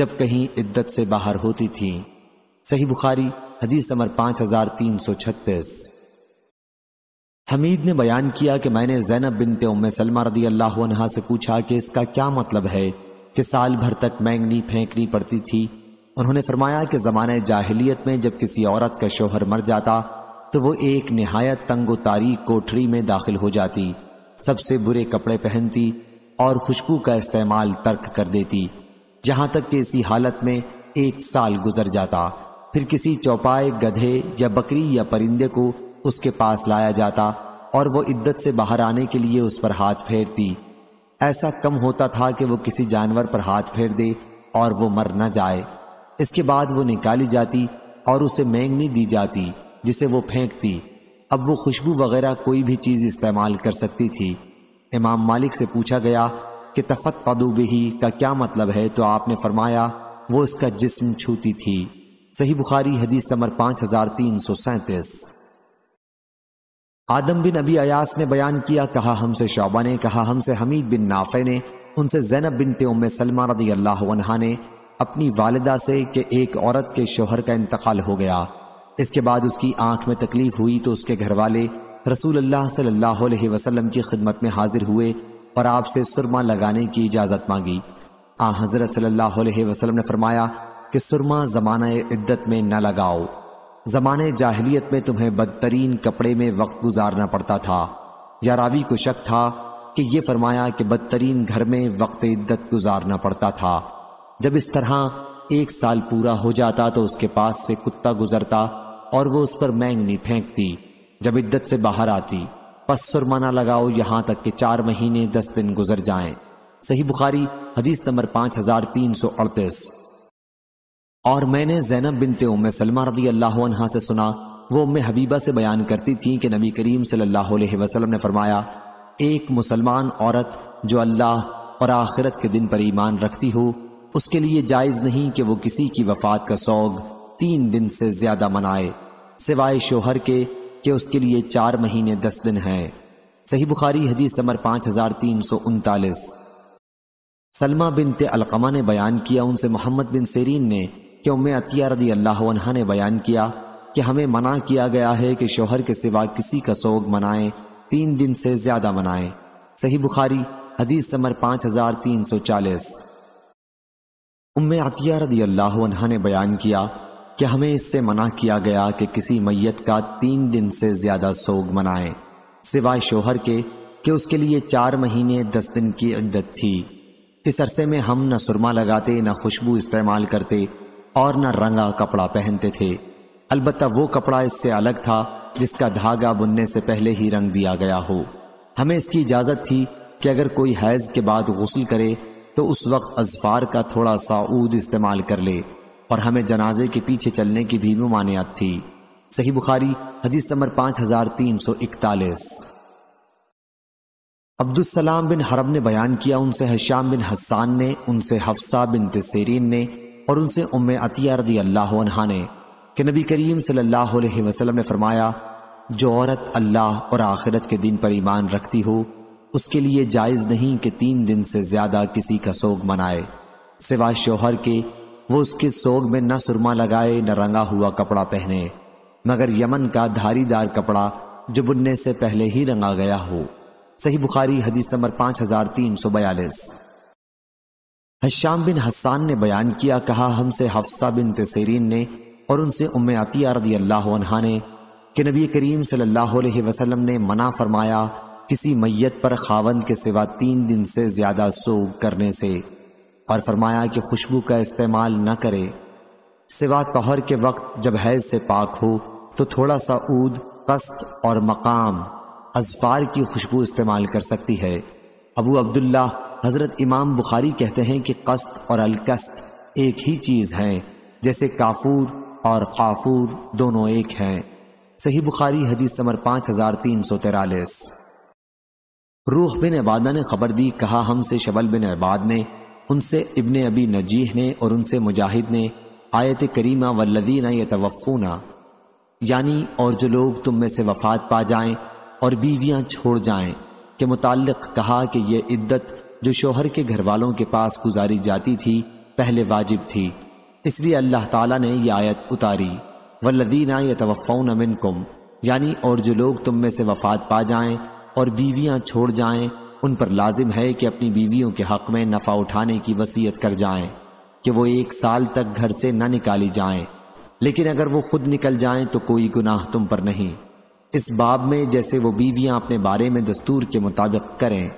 जब कहीं इद्दत से बाहर होती थी सही बुखारी हदीस नंबर पांच हजार तीन सौ छत्तीस हमीद ने बयान किया कि मैंने जैनब बिनते उम सलमा रदी अल्लाह से पूछा कि इसका क्या मतलब है कि साल भर तक मैंगनी फेंकनी पड़ती थी उन्होंने फरमाया कि ज़माने जाहिलियत में जब किसी औरत का शोहर मर जाता तो वो एक नहायत तंग तारी कोठरी में दाखिल हो जाती सबसे बुरे कपड़े पहनती और खुशबू का इस्तेमाल तर्क कर देती जहां तक कि इसी हालत में एक साल गुजर जाता फिर किसी चौपाए गधे या बकरी या परिंदे को उसके पास लाया जाता और वो इद्दत से बाहर आने के लिए उस पर हाथ फेरती ऐसा कम होता था कि वो किसी जानवर पर हाथ फेर दे और वो मर न जाए इसके बाद वो निकाली जाती और उसे मैंगनी दी जाती जिसे वो फेंकती अब वो खुशबू वगैरह कोई भी चीज़ इस्तेमाल कर सकती थी इमाम मालिक से पूछा गया कि तफत पदूबही का क्या मतलब है तो आपने फरमाया वो उसका जिस्म छूती थी सही बुखारी हदीस नंबर पाँच हज़ार तीन सौ सैंतीस आदम बिन अबी अयास ने बयान किया कहा हमसे शोबा ने कहा हमसे हमीद बिन नाफे ने उनसे जैनब बिन तेम सलमा रदी अल्लाह ने अपनी वालदा से कि एक औरत के शोहर का इंतकाल हो गया इसके बाद उसकी आंख में तकलीफ हुई तो उसके घर वाले रसूल अल्लाह सल्लल्लाहु अलैहि वसल्लम की खिदमत में हाजिर हुए और आपसे सुरमा लगाने की इजाज़त मांगी आ हज़रत सल्लल्लाहु अलैहि वसल्लम ने फरमाया कि सुरमा ज़माना इद्दत में न लगाओ ज़माने जाहलीत में तुम्हें बदतरीन कपड़े में वक्त गुजारना पड़ता था या रावी को शक था कि यह फरमाया कि बदतरीन घर में वक्त इद्दत गुजारना पड़ता था जब इस तरह एक साल पूरा हो जाता तो उसके पास से कुत्ता गुजरता और वो उस पर मैंगनी फेंकती जब इद्दत से बाहर आती पस सुरमाना लगाओ यहां तक कि चार महीने दस दिन गुजर जाएं। सही बुखारी हदीस नंबर पांच हजार तीन सौ अड़तीस और मैंने जैनब बिनते उम सलमा रदी अल्लाह से सुना वो उम हबीबा से बयान करती थी कि नबी करीम सल्लल्लाहु अलैहि वसल्लम ने फरमाया एक मुसलमान औरत जो अल्लाह और आखिरत के दिन पर ईमान रखती हो उसके लिए जायज़ नहीं कि वो किसी की वफात का सौग तीन दिन से ज़्यादा मनाए सिवाय शोहर के कि उसके लिए चार महीने दस दिन है सही बुखारी हदीस नंबर पाँच हजार तीन सौ उनतालीस सलमा बिन ते अलकमा ने बयान किया उनसे मोहम्मद बिन सेरीन ने कि उम्मे अतिया रदी अल्लाह ने बयान किया कि हमें मना किया गया है कि शोहर के सिवा किसी का सोग मनाएं तीन दिन से ज्यादा मनाएं सही बुखारी हदीस नंबर पाँच हजार तीन सौ चालीस उम्म अतिया रदी अल्लाह ने बयान किया कि हमें इससे मना किया गया कि किसी मैयत का तीन दिन से ज्यादा सोग मनाए सिवाय शोहर के कि उसके लिए चार महीने दस दिन की इद्दत थी इस अरसे में हम न सुरमा लगाते न खुशबू इस्तेमाल करते और न रंगा कपड़ा पहनते थे अलबत्त वो कपड़ा इससे अलग था जिसका धागा बुनने से पहले ही रंग दिया गया हो हमें इसकी इजाज़त थी कि अगर कोई हैज़ के बाद गसल करे तो उस वक्त अजफार का थोड़ा सा ऊद इस्तेमाल कर ले और हमें जनाजे के पीछे चलने की भी मुमानियात थी सही बुखारी हदीस नंबर पांच हजार तीन सौ इकतालीस अब्दुलसलाम बिन हरब ने बयान किया उनसे हशाम बिन हसान ने उनसे हफ्सा बिन तसेरीन ने और उनसे उम अतिया रदी अल्लाह ने कि नबी करीम सल्लल्लाहु अलैहि वसल्लम ने फरमाया जो औरत अल्लाह और आखिरत के दिन पर ईमान रखती हो उसके लिए जायज़ नहीं कि तीन दिन से ज़्यादा किसी का सोग मनाए सिवा शोहर के वो उसके सोग में न सुरमा लगाए न रंगा हुआ कपड़ा पहने मगर यमन का धारीदार कपड़ा जो बुनने से पहले ही रंगा गया हो सही बुखारी हदीस नंबर पांच हजार तीन सौ बयालीस हश्याम बिन हसान ने बयान किया कहा हमसे हफ्सा बिन तसेरीन ने और उनसे उम रदी अल्लाह ने कि नबी करीम सल्लल्लाहु अलैहि वसल्लम ने मना फरमाया किसी मैयत पर खावंद के सिवा तीन दिन से ज़्यादा सोग करने से और फरमाया कि खुशबू का इस्तेमाल न करे सिवा तहर के वक्त जब हैज से पाक हो तो थोड़ा सा ऊद कस्त और मकाम अजफार की खुशबू इस्तेमाल कर सकती है अबू अब्दुल्ला हज़रत इमाम बुखारी कहते हैं कि कस्त और अलकस्त एक ही चीज़ है जैसे काफूर और काफूर दोनों एक हैं सही बुखारी हदीस समर पांच हज़ार तीन सौ तिरालीस रूह बिन अबादा ने खबर दी कहा हमसे शबल बिन अबाद ने उनसे इबन अबी नजीह ने और उनसे मुजाहिद ने आयत करीमा वल्लदीना तवफ़ूना यानी और जो लोग तुम में से वफात पा जाएं और बीवियां छोड़ जाएं के मुतालिक कहा कि यह इद्दत जो शोहर के घर वालों के पास गुजारी जाती थी पहले वाजिब थी इसलिए अल्लाह ताला ने यह आयत उतारी वल्लदीना यतवफ़ून कुम यानी और जो लोग तुम में से वफात पा जाएं और बीवियां छोड़ जाएं उन पर लाजिम है कि अपनी बीवियों के हक में नफ़ा उठाने की वसीयत कर जाएं कि वो एक साल तक घर से ना निकाली जाएं लेकिन अगर वो खुद निकल जाएं तो कोई गुनाह तुम पर नहीं इस बाब में जैसे वो बीवियां अपने बारे में दस्तूर के मुताबिक करें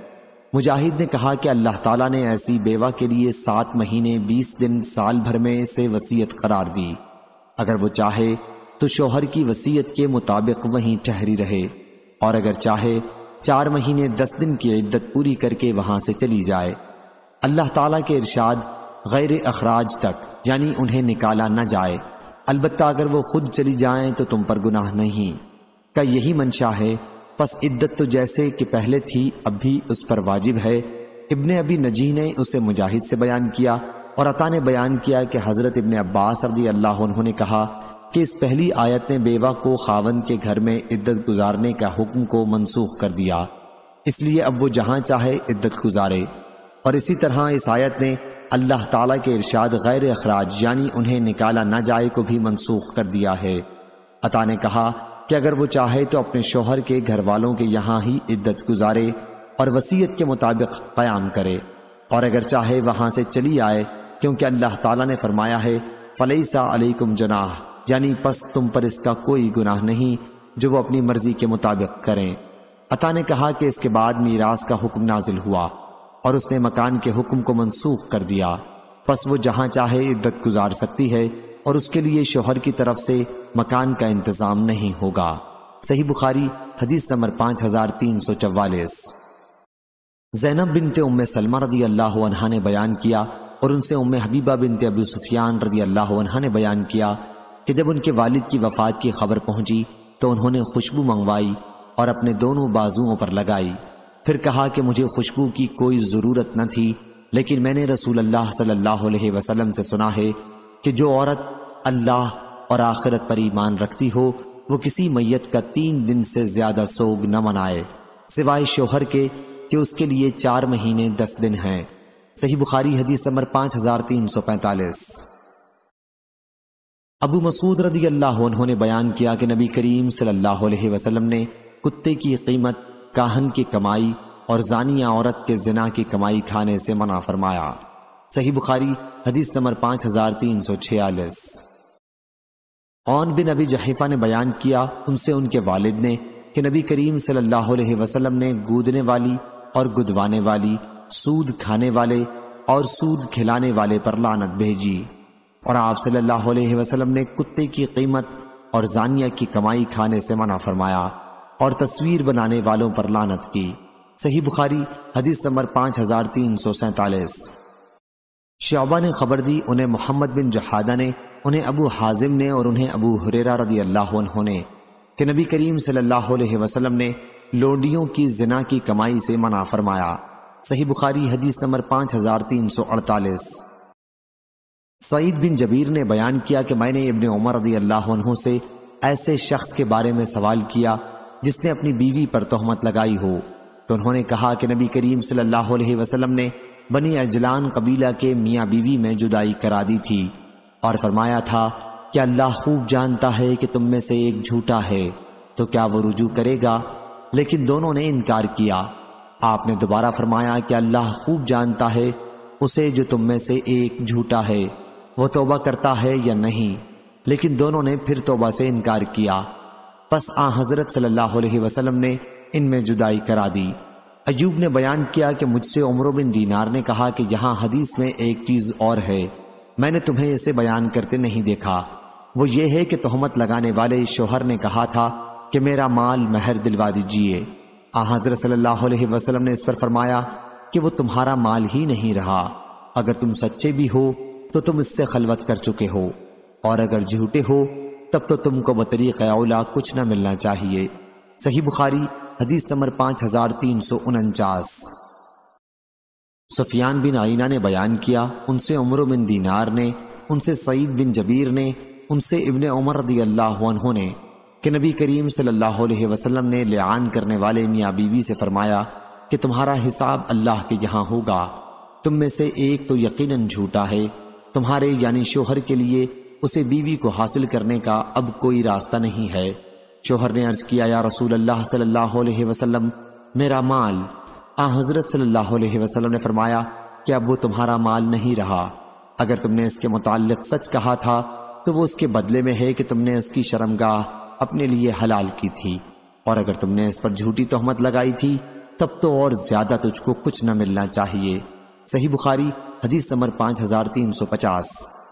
मुजाहिद ने कहा कि अल्लाह ताला ने ऐसी बेवा के लिए सात महीने बीस दिन साल भर में से वसीयत करार दी अगर वो चाहे तो शोहर की वसीयत के मुताबिक वहीं ठहरी रहे और अगर चाहे चार महीने दस दिन की इद्दत पूरी करके वहां से चली जाए अल्लाह ताला के इरशाद गैर अखराज तक यानी उन्हें निकाला न जाए अलबत् अगर वो खुद चली जाएं तो तुम पर गुनाह नहीं का यही मंशा है बस इद्दत तो जैसे कि पहले थी अब भी उस पर वाजिब है इबन अबी नजी ने उसे मुजाहिद से बयान किया और अता ने बयान किया कि हज़रत इबन अब्बास रदी अल्लाह ने कहा कि इस पहली आयत ने बेवा को खावन के घर में इद्दत गुजारने का हुक्म को मनसूख कर दिया इसलिए अब वो जहां चाहे इद्दत गुजारे और इसी तरह इस आयत ने अल्लाह ताला के इरशाद गैर अखराज यानी उन्हें निकाला ना जाए को भी मनसूख कर दिया है अता ने कहा कि अगर वो चाहे तो अपने शोहर के घर वालों के यहाँ ही इद्दत गुजारे और वसीयत के मुताबिक क्याम करे और अगर चाहे वहां से चली आए क्योंकि अल्लाह ताला ने फरमाया है फलेसा अलैकुम जनाह यानी पस तुम पर इसका कोई गुनाह नहीं जो वो अपनी मर्जी के मुताबिक करें अता ने कहा कि इसके बाद मीरास का हुक्म नाजिल हुआ और उसने मकान के हुक्म को मनसूख कर दिया बस वो जहाँ चाहे इद्दत गुजार सकती है और उसके लिए शोहर की तरफ से मकान का इंतज़ाम नहीं होगा सही बुखारी हदीस नंबर पांच हजार तीन सौ चवालीस जैनब बिनते उम्म सलमा रदी अल्लाह ने बयान किया और उनसे Umm Habiba bint Abu Sufyan रदी अल्लाह ने बयान किया कि जब उनके वालिद की वफात की खबर पहुंची तो उन्होंने खुशबू मंगवाई और अपने दोनों बाजुओं पर लगाई फिर कहा कि मुझे खुशबू की कोई ज़रूरत न थी लेकिन मैंने रसूल अल्लाह सल्लल्लाहु अलैहि वसल्लम से सुना है कि जो औरत अल्लाह और आखिरत पर ईमान रखती हो वो किसी मैत का तीन दिन से ज़्यादा सोग न मनाए सिवाय शोहर के कि उसके लिए चार महीने दस दिन हैं सही बुखारी हदीस नंबर पाँच हज़ार तीन सौ पैंतालीस अबू मसूद रदी अल्लाह उन्होंने बयान किया कि नबी करीम सल्लल्लाहु अलैहि वसल्लम ने कुत्ते की कीमत काहन की कमाई और जानिया औरत के जना की कमाई खाने से मना फरमाया सही बुखारी हदीस नंबर पांच हजार तीन सौ छियालीस ओन बिन अबी जहीफा ने बयान किया उनसे उनके वालिद ने कि नबी करीम सल्लल्लाहु अलैहि वसल्लम ने गूदने वाली और गुदवाने वाली सूद खाने वाले और सूद खिलाने वाले पर लानत भेजी और आप सल्लल्लाहु अलैहि वसल्लम ने कुत्ते की कीमत और जानिया की कमाई खाने से मना फरमाया और तस्वीर बनाने वालों पर लानत की सही बुखारी हदीस नंबर पाँच हजार तीन सौ सैतालीस शोबा ने खबर दी उन्हें मोहम्मद बिन जहादा ने उन्हें अबू हाजिम ने और उन्हें अबू हुरेरा रदी अल्लाह ने कि नबी करीम सल्लल्लाहु अलैहि वसल्लम ने लोडियों की जना की कमाई से मना फरमाया सही बुखारी हदीस नंबर पाँच हजार तीन सौ अड़तालीस सईद बिन जबीर ने बयान किया कि मैंने इबन उमर रदी अल्लाह से ऐसे शख्स के बारे में सवाल किया जिसने अपनी बीवी पर तोहमत लगाई हो तो उन्होंने कहा कि नबी करीम सल्लल्लाहु अलैहि वसल्लम ने बनी अजलान कबीला के मियाँ बीवी में जुदाई करा दी थी और फरमाया था कि अल्लाह खूब जानता है कि तुम में से एक झूठा है तो क्या वो रुजू करेगा लेकिन दोनों ने इनकार किया आपने दोबारा फरमाया कि अल्लाह खूब जानता है उसे जो तुम में से एक झूठा है वो तोबा करता है या नहीं लेकिन दोनों ने फिर तोबा से इनकार किया बस आ हजरत सल्लल्लाहु अलैहि वसल्लम ने इनमें जुदाई करा दी अयूब ने बयान किया कि मुझसे उमर बिन दीनार ने कहा कि यहाँ हदीस में एक चीज़ और है मैंने तुम्हें इसे बयान करते नहीं देखा वो ये है कि तहमत लगाने वाले शौहर शोहर ने कहा था कि मेरा माल महर दिलवा दीजिए आ हजरत सल्लल्लाहु अलैहि वसल्लम ने इस पर फरमाया कि वो तुम्हारा माल ही नहीं रहा अगर तुम सच्चे भी हो तो तुम इससे खलवत कर चुके हो और अगर झूठे हो तब तो तुमको बतरी क़याला कुछ ना मिलना चाहिए सही बुखारी हदीस नंबर पाँच हज़ार तीन सौ उनचास सुफियान बिन आइना ने बयान किया उनसे उमर बिन दीनार ने उनसे सईद बिन जबीर ने उनसे इबन उमर रदी अल्लाह ने कि नबी करीम सल्लल्लाहु अलैहि वसल्लम ने लेआन करने वाले मियाँ बीवी से फरमाया कि तुम्हारा हिसाब अल्लाह के यहाँ होगा तुम में से एक तो यकीनन झूठा है तुम्हारे यानी शोहर के लिए उसे बीवी को हासिल करने का अब कोई रास्ता नहीं है शोहर ने अर्ज किया या रसूल अल्लाह सल्लल्लाहु अलैहि वसल्लम मेरा माल आ हजरत सल्लल्लाहु अलैहि वसल्लम ने फरमाया कि अब वो तुम्हारा माल नहीं रहा अगर तुमने इसके मुतालिक सच कहा था तो वो उसके बदले में है कि तुमने उसकी शर्मगाह अपने लिए हलाल की थी और अगर तुमने इस पर झूठी तोहमत लगाई थी तब तो और ज्यादा तुझको कुछ न मिलना चाहिए सही बुखारी हदीस नंबर पाँच हज़ार तीन सौ पचास